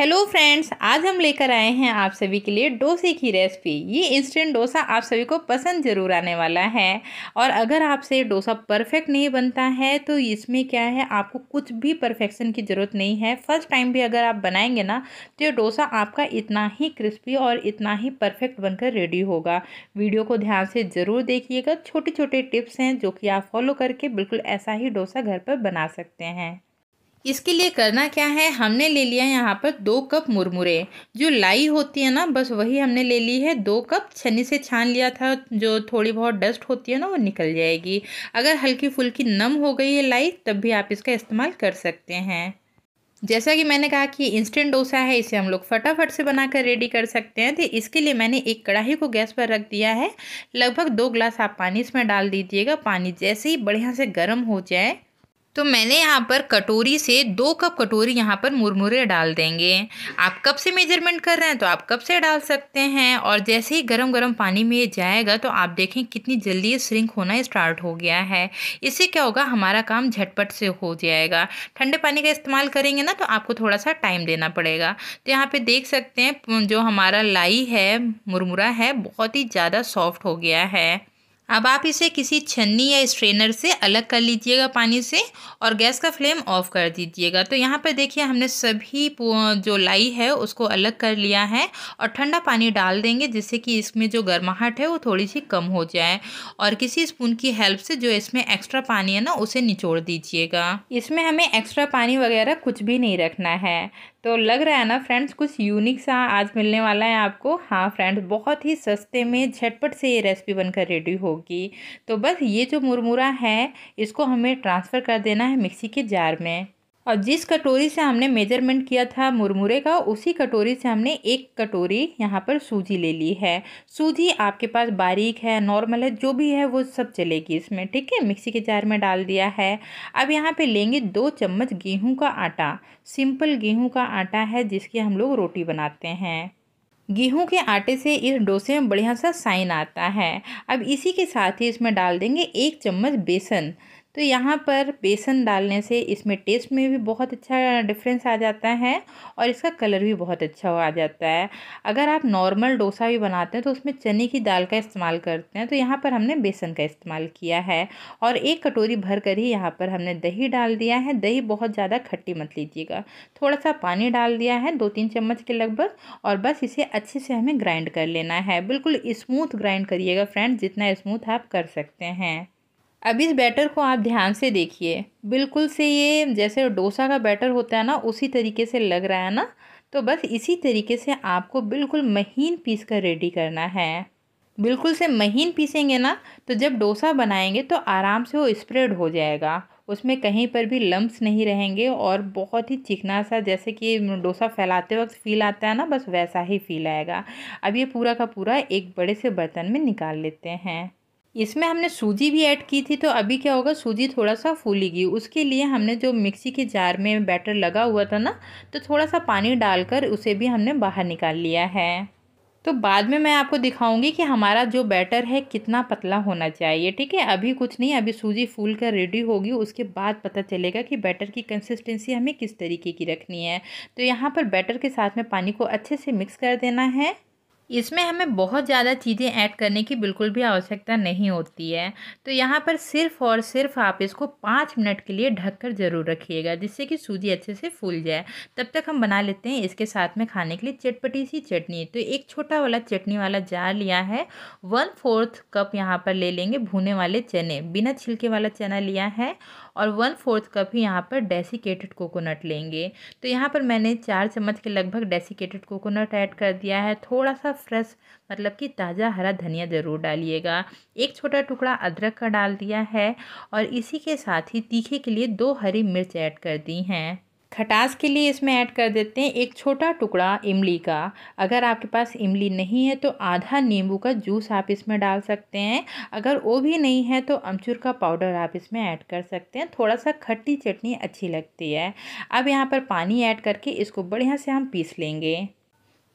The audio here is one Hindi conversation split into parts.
हेलो फ्रेंड्स आज हम लेकर आए हैं आप सभी के लिए डोसे की रेसिपी ये इंस्टेंट डोसा आप सभी को पसंद ज़रूर आने वाला है और अगर आपसे डोसा परफेक्ट नहीं बनता है तो इसमें क्या है आपको कुछ भी परफेक्शन की ज़रूरत नहीं है फर्स्ट टाइम भी अगर आप बनाएंगे ना तो ये डोसा आपका इतना ही क्रिस्पी और इतना ही परफेक्ट बनकर रेडी होगा वीडियो को ध्यान से ज़रूर देखिएगा छोटे छोटे टिप्स हैं जो कि आप फॉलो करके बिल्कुल ऐसा ही डोसा घर पर बना सकते हैं इसके लिए करना क्या है हमने ले लिया यहाँ पर दो कप मुरमुरे जो लाई होती है ना बस वही हमने ले ली है दो कप छन्नी से छान लिया था जो थोड़ी बहुत डस्ट होती है ना वो निकल जाएगी अगर हल्की फुल्की नम हो गई है लाई तब भी आप इसका इस्तेमाल कर सकते हैं जैसा कि मैंने कहा कि इंस्टेंट डोसा है इसे हम लोग फटाफट से बनाकर रेडी कर सकते हैं तो इसके लिए मैंने एक कढ़ाई को गैस पर रख दिया है लगभग दो ग्लास आप पानी इसमें डाल दीजिएगा पानी जैसे ही बढ़िया से गर्म हो जाए तो मैंने यहाँ पर कटोरी से दो कप कटोरी यहाँ पर मुरमुरे डाल देंगे आप कप से मेजरमेंट कर रहे हैं तो आप कप से डाल सकते हैं और जैसे ही गर्म गर्म पानी में ये जाएगा तो आप देखें कितनी जल्दी ये श्रिंक होना स्टार्ट हो गया है इससे क्या होगा हमारा काम झटपट से हो जाएगा ठंडे पानी का इस्तेमाल करेंगे ना तो आपको थोड़ा सा टाइम देना पड़ेगा तो यहाँ पर देख सकते हैं जो हमारा लाई है मुरमुरा है बहुत ही ज़्यादा सॉफ्ट हो गया है अब आप इसे किसी छन्नी या स्ट्रेनर से अलग कर लीजिएगा पानी से और गैस का फ्लेम ऑफ कर दीजिएगा तो यहाँ पर देखिए हमने सभी जो लाई है उसको अलग कर लिया है और ठंडा पानी डाल देंगे जिससे कि इसमें जो गर्माहट है वो थोड़ी सी कम हो जाए और किसी स्पून की हेल्प से जो इसमें एक्स्ट्रा पानी है ना उसे निचोड़ दीजिएगा इसमें हमें एक्स्ट्रा पानी वगैरह कुछ भी नहीं रखना है तो लग रहा है ना फ्रेंड्स कुछ यूनिक सा आज मिलने वाला है आपको हाँ फ्रेंड्स बहुत ही सस्ते में झटपट से ये रेसिपी बनकर रेडी होगी तो बस ये जो मुरमुरा है इसको हमें ट्रांसफ़र कर देना है मिक्सी के जार में और जिस कटोरी से हमने मेजरमेंट किया था मुरमुरे का उसी कटोरी से हमने एक कटोरी यहाँ पर सूजी ले ली है सूजी आपके पास बारीक है नॉर्मल है जो भी है वो सब चलेगी इसमें ठीक है मिक्सी के जार में डाल दिया है अब यहाँ पे लेंगे दो चम्मच गेहूँ का आटा सिंपल गेहूँ का आटा है जिसकी हम लोग रोटी बनाते हैं गेहूं के आटे से इस डोसे में बढ़िया सा साइन आता है अब इसी के साथ ही इसमें डाल देंगे एक चम्मच बेसन तो यहाँ पर बेसन डालने से इसमें टेस्ट में भी बहुत अच्छा डिफरेंस आ जाता है और इसका कलर भी बहुत अच्छा आ जाता है अगर आप नॉर्मल डोसा भी बनाते हैं तो उसमें चने की दाल का इस्तेमाल करते हैं तो यहाँ पर हमने बेसन का इस्तेमाल किया है और एक कटोरी भर कर ही यहाँ पर हमने दही डाल दिया है दही बहुत ज़्यादा खट्टी मत लीजिएगा थोड़ा सा पानी डाल दिया है दो तीन चम्मच के लगभग और बस इसे अच्छे से हमें ग्राइंड कर लेना है बिल्कुल स्मूथ ग्राइंड करिएगा फ्रेंड जितना स्मूथ आप कर सकते हैं अब इस बैटर को आप ध्यान से देखिए बिल्कुल से ये जैसे डोसा का बैटर होता है ना उसी तरीके से लग रहा है ना तो बस इसी तरीके से आपको बिल्कुल महीन पीस कर रेडी करना है बिल्कुल से महीन पीसेंगे ना तो जब डोसा बनाएंगे तो आराम से वो स्प्रेड हो जाएगा उसमें कहीं पर भी लम्ब्स नहीं रहेंगे और बहुत ही चिकना सा जैसे कि डोसा फैलाते वक्त फील आता है ना बस वैसा ही फील आएगा अब ये पूरा का पूरा एक बड़े से बर्तन में निकाल लेते हैं इसमें हमने सूजी भी ऐड की थी तो अभी क्या होगा सूजी थोड़ा सा फूलेगी उसके लिए हमने जो मिक्सी के जार में बैटर लगा हुआ था ना तो थोड़ा सा पानी डालकर उसे भी हमने बाहर निकाल लिया है तो बाद में मैं आपको दिखाऊंगी कि हमारा जो बैटर है कितना पतला होना चाहिए ठीक है अभी कुछ नहीं अभी सूजी फूल कर रेडी होगी उसके बाद पता चलेगा कि बैटर की कंसिस्टेंसी हमें किस तरीके की रखनी है तो यहाँ पर बैटर के साथ में पानी को अच्छे से मिक्स कर देना है इसमें हमें बहुत ज़्यादा चीज़ें ऐड करने की बिल्कुल भी आवश्यकता नहीं होती है तो यहाँ पर सिर्फ और सिर्फ आप इसको पाँच मिनट के लिए ढक कर ज़रूर रखिएगा जिससे कि सूजी अच्छे से फूल जाए तब तक हम बना लेते हैं इसके साथ में खाने के लिए चटपटी सी चटनी तो एक छोटा वाला चटनी वाला जार लिया है वन फोर्थ कप यहाँ पर ले लेंगे भुने वाले चने बिना छिलके वाला चना लिया है और वन फोर्थ कप ही यहाँ पर डेसिकेटेड कोकोनट लेंगे तो यहाँ पर मैंने चार चम्मच के लगभग डेसिकेटेड कोकोनट ऐड कर दिया है थोड़ा सा फ्रेश मतलब कि ताज़ा हरा धनिया ज़रूर डालिएगा एक छोटा टुकड़ा अदरक का डाल दिया है और इसी के साथ ही तीखे के लिए दो हरी मिर्च ऐड कर दी हैं खटास के लिए इसमें ऐड कर देते हैं एक छोटा टुकड़ा इमली का अगर आपके पास इमली नहीं है तो आधा नींबू का जूस आप इसमें डाल सकते हैं अगर वो भी नहीं है तो अमचूर का पाउडर आप इसमें ऐड कर सकते हैं थोड़ा सा खट्टी चटनी अच्छी लगती है अब यहाँ पर पानी ऐड करके इसको बढ़िया से हम पीस लेंगे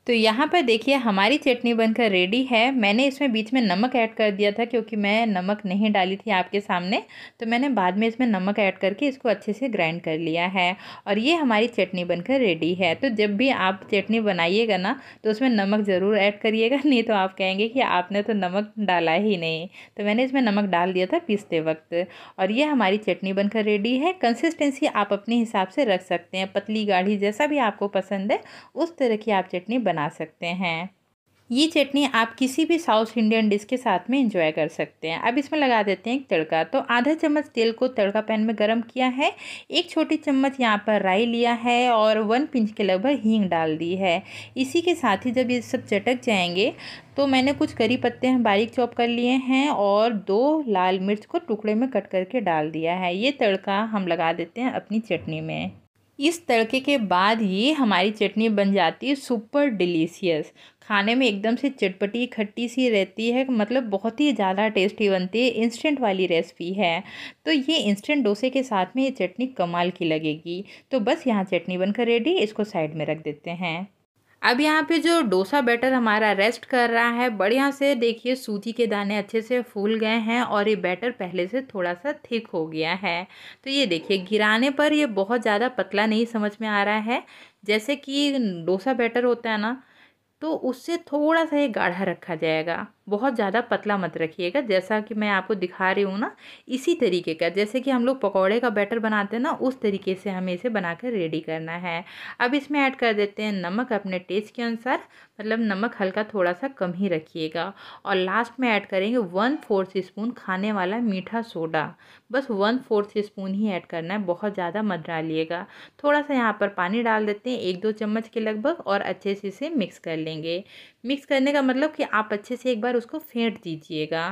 तो यहाँ पर देखिए हमारी चटनी बनकर रेडी है मैंने इसमें बीच में नमक ऐड कर दिया था क्योंकि मैं नमक नहीं डाली थी आपके सामने तो मैंने बाद में इसमें नमक ऐड करके इसको अच्छे से ग्राइंड कर लिया है और ये हमारी चटनी बनकर रेडी है तो जब भी आप चटनी बनाइएगा ना तो उसमें नमक ज़रूर ऐड करिएगा नहीं तो आप कहेंगे कि आपने तो नमक डाला ही नहीं तो मैंने इसमें नमक डाल दिया था पीसते वक्त और ये हमारी चटनी बनकर रेडी है कंसिस्टेंसी आप अपने हिसाब से रख सकते हैं पतली गाढ़ी जैसा भी आपको पसंद है उस तरह की आप चटनी बना सकते हैं ये चटनी आप किसी भी साउथ इंडियन डिश के साथ में इंजॉय कर सकते हैं अब इसमें लगा देते हैं एक तड़का तो आधा चम्मच तेल को तड़का पैन में गरम किया है एक छोटी चम्मच यहाँ पर राई लिया है और वन पिंच के लगभग हींग डाल दी है इसी के साथ ही जब ये सब चटक जाएंगे तो मैंने कुछ करी पत्ते हैं बारीक चॉप कर लिए हैं और दो लाल मिर्च को टुकड़े में कट करके डाल दिया है ये तड़का हम लगा देते हैं अपनी चटनी में इस तड़के के बाद ये हमारी चटनी बन जाती है सुपर डिलीशियस खाने में एकदम से चटपटी खट्टी सी रहती है मतलब बहुत ही ज़्यादा टेस्टी बनती है इंस्टेंट वाली रेसिपी है तो ये इंस्टेंट डोसे के साथ में ये चटनी कमाल की लगेगी तो बस यहाँ चटनी बनकर रेडी इसको साइड में रख देते हैं अब यहाँ पे जो डोसा बैटर हमारा रेस्ट कर रहा है बढ़िया से देखिए सूजी के दाने अच्छे से फूल गए हैं और ये बैटर पहले से थोड़ा सा थिक हो गया है तो ये देखिए गिराने पर ये बहुत ज़्यादा पतला नहीं समझ में आ रहा है जैसे कि डोसा बैटर होता है ना तो उससे थोड़ा सा ये गाढ़ा रखा जाएगा बहुत ज़्यादा पतला मत रखिएगा जैसा कि मैं आपको दिखा रही हूँ ना इसी तरीके का जैसे कि हम लोग पकौड़े का बैटर बनाते हैं ना उस तरीके से हमें इसे बनाकर रेडी करना है अब इसमें ऐड कर देते हैं नमक अपने टेस्ट के अनुसार मतलब नमक हल्का थोड़ा सा कम ही रखिएगा और लास्ट में ऐड करेंगे वन फोर्थ स्पून खाने वाला मीठा सोडा बस वन फोर्थ स्पून ही ऐड करना है बहुत ज़्यादा मत डालिएगा थोड़ा सा यहाँ पर पानी डाल देते हैं एक दो चम्मच के लगभग और अच्छे से इसे मिक्स कर लेंगे मिक्स करने का मतलब कि आप अच्छे से एक बार उसको फेंट दीजिएगा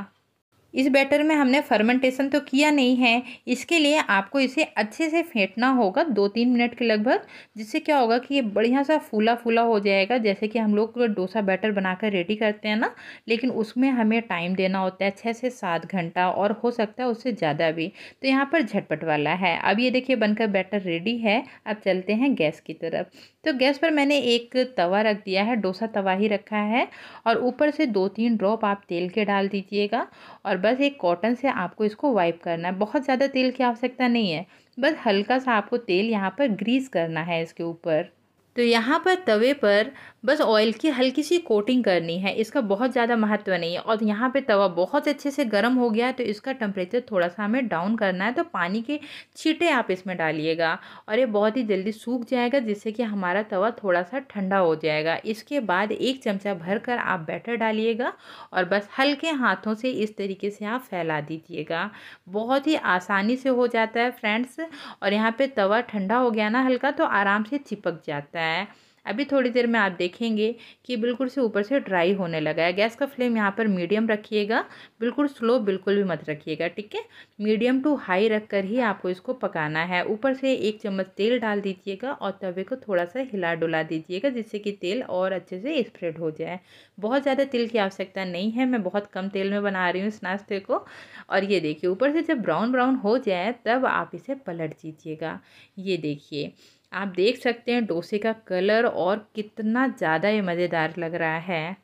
इस बैटर में हमने फर्मेंटेशन तो किया नहीं है इसके लिए आपको इसे अच्छे से फेंटना होगा दो तीन मिनट के लगभग जिससे क्या होगा कि ये बढ़िया सा फूला फूला हो जाएगा जैसे कि हम लोग डोसा बैटर बनाकर रेडी करते हैं ना लेकिन उसमें हमें टाइम देना होता है छः से सात घंटा और हो सकता है उससे ज़्यादा भी तो यहाँ पर झटपट वाला है अब ये देखिए बनकर बैटर रेडी है अब चलते हैं गैस की तरफ तो गैस पर मैंने एक तवा रख दिया है डोसा तवा ही रखा है और ऊपर से दो तीन ड्रॉप आप तेल के डाल दीजिएगा और बस एक कॉटन से आपको इसको वाइप करना है बहुत ज़्यादा तेल की आवश्यकता नहीं है बस हल्का सा आपको तेल यहाँ पर ग्रीस करना है इसके ऊपर तो यहाँ पर तवे पर बस ऑयल की हल्की सी कोटिंग करनी है इसका बहुत ज़्यादा महत्व नहीं है और यहाँ पे तवा बहुत अच्छे से गर्म हो गया है तो इसका टेम्परेचर थोड़ा सा हमें डाउन करना है तो पानी के छीटे आप इसमें डालिएगा और ये बहुत ही जल्दी सूख जाएगा जिससे कि हमारा तवा थोड़ा सा ठंडा हो जाएगा इसके बाद एक चमचा भर कर आप बैटर डालिएगा और बस हल्के हाथों से इस तरीके से आप फैला दीजिएगा बहुत ही आसानी से हो जाता है फ्रेंड्स और यहाँ पर तवा ठंडा हो गया ना हल्का तो आराम से चिपक जाता है अभी थोड़ी देर में आप देखेंगे कि बिल्कुल से ऊपर से ड्राई होने लगा है गैस का फ्लेम यहाँ पर मीडियम रखिएगा बिल्कुल स्लो बिल्कुल भी मत रखिएगा ठीक है मीडियम टू हाई रख कर ही आपको इसको पकाना है ऊपर से एक चम्मच तेल डाल दीजिएगा और तवे को थोड़ा सा हिला डुला दीजिएगा जिससे कि तेल और अच्छे से स्प्रेड हो जाए बहुत ज़्यादा तेल की आवश्यकता नहीं है मैं बहुत कम तेल में बना रही हूँ इस नाश्ते को और ये देखिए ऊपर से जब ब्राउन ब्राउन हो जाए तब आप इसे पलट दीजिएगा ये देखिए आप देख सकते हैं डोसे का कलर और कितना ज़्यादा ये मज़ेदार लग रहा है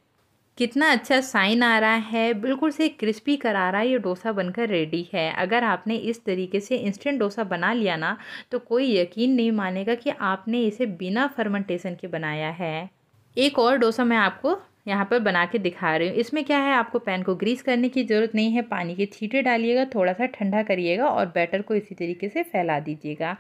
कितना अच्छा साइन आ रहा है बिल्कुल से क्रिस्पी करा रहा है ये डोसा बनकर रेडी है अगर आपने इस तरीके से इंस्टेंट डोसा बना लिया ना तो कोई यकीन नहीं मानेगा कि आपने इसे बिना फर्मेंटेशन के बनाया है एक और डोसा मैं आपको यहाँ पर बना के दिखा रही हूँ इसमें क्या है आपको पैन को ग्रीस करने की ज़रूरत नहीं है पानी के छीटे डालिएगा थोड़ा सा ठंडा करिएगा और बैटर को इसी तरीके से फैला दीजिएगा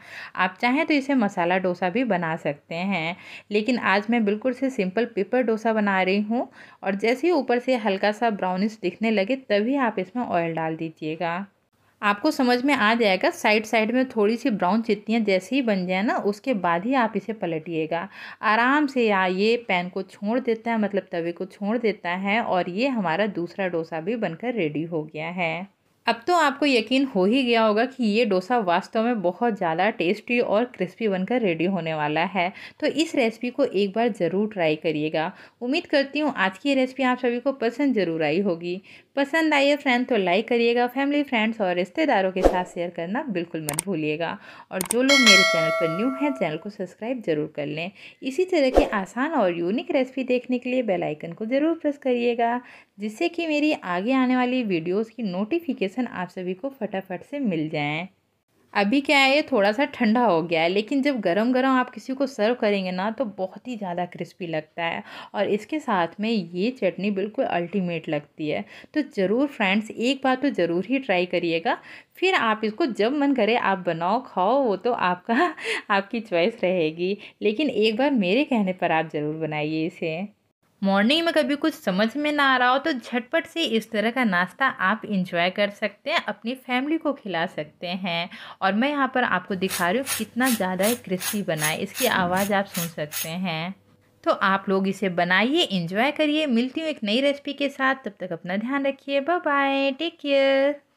आप चाहें तो इसे मसाला डोसा भी बना सकते हैं लेकिन आज मैं बिल्कुल से सिंपल पेपर डोसा बना रही हूँ और जैसे ही ऊपर से हल्का सा ब्राउनिश दिखने लगे तभी आप इसमें ऑयल डाल दीजिएगा आपको समझ में आ जाएगा साइड साइड में थोड़ी सी ब्राउन चित्तियाँ जैसे ही बन जाए ना उसके बाद ही आप इसे पलटिएगा आराम से या ये पैन को छोड़ देता है मतलब तवे को छोड़ देता है और ये हमारा दूसरा डोसा भी बनकर रेडी हो गया है अब तो आपको यकीन हो ही गया होगा कि ये डोसा वास्तव में बहुत ज़्यादा टेस्टी और क्रिस्पी बनकर रेडी होने वाला है तो इस रेसिपी को एक बार ज़रूर ट्राई करिएगा उम्मीद करती हूँ आज की ये रेसिपी आप सभी को पसंद ज़रूर आई होगी पसंद आई है फ्रेंड तो लाइक करिएगा फैमिली फ्रेंड्स और रिश्तेदारों के साथ शेयर करना बिल्कुल मत भूलिएगा और जो लोग मेरे चैनल पर न्यू हैं चैनल को सब्सक्राइब जरूर कर लें इसी तरह के आसान और यूनिक रेसिपी देखने के लिए बेल आइकन को ज़रूर प्रेस करिएगा जिससे कि मेरी आगे आने वाली वीडियोज़ की नोटिफिकेशन आप सभी को फटाफट से मिल जाएँ अभी क्या है ये थोड़ा सा ठंडा हो गया है लेकिन जब गरम गरम आप किसी को सर्व करेंगे ना तो बहुत ही ज़्यादा क्रिस्पी लगता है और इसके साथ में ये चटनी बिल्कुल अल्टीमेट लगती है तो ज़रूर फ्रेंड्स एक बार तो ज़रूर ही ट्राई करिएगा फिर आप इसको जब मन करे आप बनाओ खाओ वो तो आपका आपकी चॉइस रहेगी लेकिन एक बार मेरे कहने पर आप ज़रूर बनाइए इसे मॉर्निंग में कभी कुछ समझ में ना आ रहा हो तो झटपट से इस तरह का नाश्ता आप इंजॉय कर सकते हैं अपनी फैमिली को खिला सकते हैं और मैं यहाँ पर आपको दिखा रही हूँ कितना ज़्यादा क्रिस्पी बना है इसकी आवाज़ आप सुन सकते हैं तो आप लोग इसे बनाइए इंजॉय करिए मिलती हूँ एक नई रेसिपी के साथ तब तक अपना ध्यान रखिए बाय बाय टेक केयर